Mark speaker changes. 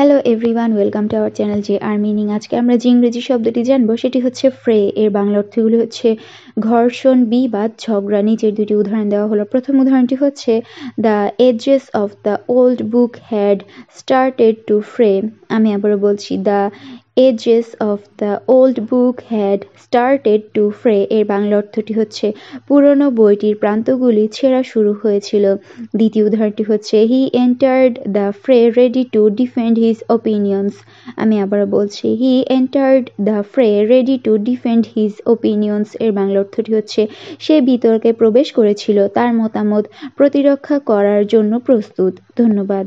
Speaker 1: hello everyone welcome to our channel যে আর meaning আজকে আমরা যে ইংরেজি শব্দটি জানবো সেটি হচ্ছে ফ্রে এর বাংলা অর্থগুলি হচ্ছে ঘর্ষণ বিবাদ ঝগড়া নিচের দুটি উদাহরণ দেওয়া হলো প্রথম উদাহরণটি হচ্ছে the ages of the old book had started to fray আমি আবারও বলছি the ages of the old book had started to fray এর বাংলা অর্থটি হচ্ছে পুরনো বইটির প্রান্তগুলি ছেঁড়া শুরু হয়েছিল দ্বিতীয় উদাহরণটি হচ্ছে he entered the fray ready to defend his opinions আমি আবার বলছি he entered the fray ready to defend his opinions এর বাংলা অর্থটি হচ্ছে সে বিতর্কে প্রবেশ করেছিল তার মতামত প্রতিরক্ষা করার জন্য প্রস্তুত ধন্যবাদ